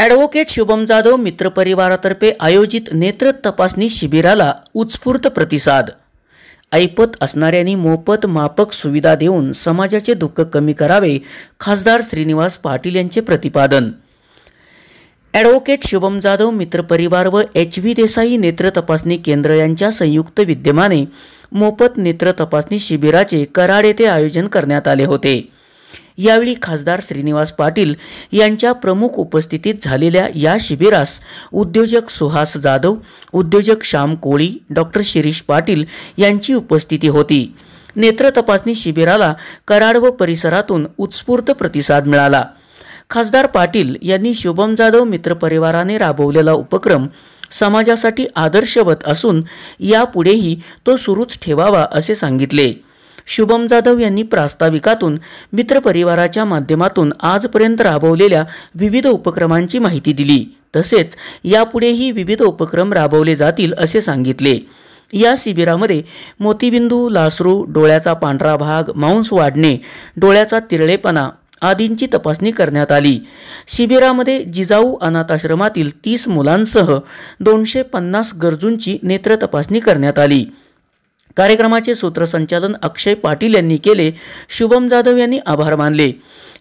advocate Shubham Jadhav मित्रपरिवारातर्फे आयोजित नेत्र तपासणी शिबिराला उत्स्फूर्त प्रतिसाद ऐपत असणाऱ्यांनी मोफत मापक सुविधा देऊन समाजाचे दुःख कमी करावे खासदार श्रीनिवास पाटील यांचे प्रतिपादन ॲडव्होकेट शुभम जाधव मित्रपरिवार व एच व्ही देसाई नेत्र तपासणी केंद्र यांच्या संयुक्त विद्यमाने मोफत नेत्र तपासणी शिबिराचे कराड येथे आयोजन करण्यात आले होते यावेळी खासदार श्रीनिवास पाटील यांच्या प्रमुख उपस्थितीत झालेल्या या शिबिरास उद्योजक सुहास जाधव उद्योजक श्याम कोळी डॉक्टर शिरीष पाटील यांची उपस्थिती होती नेत्र तपासणी शिबिराला कराड व परिसरातून उत्स्फूर्त प्रतिसाद मिळाला खासदार पाटील यांनी शुभम जाधव मित्रपरिवाराने राबवलेला उपक्रम समाजासाठी आदर्शवत असून यापुढेही तो सुरूच ठेवावा असे सांगितले शुभम जाधव यांनी प्रास्ताविकातून मित्रपरिवाराच्या माध्यमातून आजपर्यंत राबवलेल्या विविध उपक्रमांची माहिती दिली तसेच यापुढेही विविध उपक्रम राबवले जातील असे सांगितले या शिबिरामध्ये मोतीबिंदू लासरू डोळ्याचा पांढरा भाग मांस वाढणे डोळ्याचा तिरळेपणा आदींची तपासणी करण्यात आली शिबिरामध्ये जिजाऊ अनाथाश्रमातील तीस मुलांसह दोनशे पन्नास गरजूंची नेत्र तपासणी करण्यात आली कार्यक्रमाचे सूत्रसंचालन अक्षय पाटील यांनी केले शुभम जाधव यांनी आभार मानले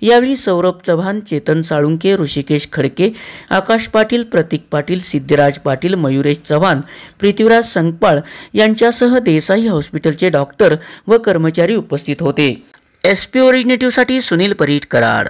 यावेळी सौरभ चव्हाण चेतन साळुंके ऋषिकेश खडके आकाश पाटील प्रतीक पाटील सिद्धिराज पाटील मयुरेश चव्हाण पृथ्वीराज संगपाळ यांच्यासह देसाई हॉस्पिटलचे डॉक्टर व कर्मचारी उपस्थित होते एस पी ओरिजिनेटिव्हसाठी सुनील परीट कराड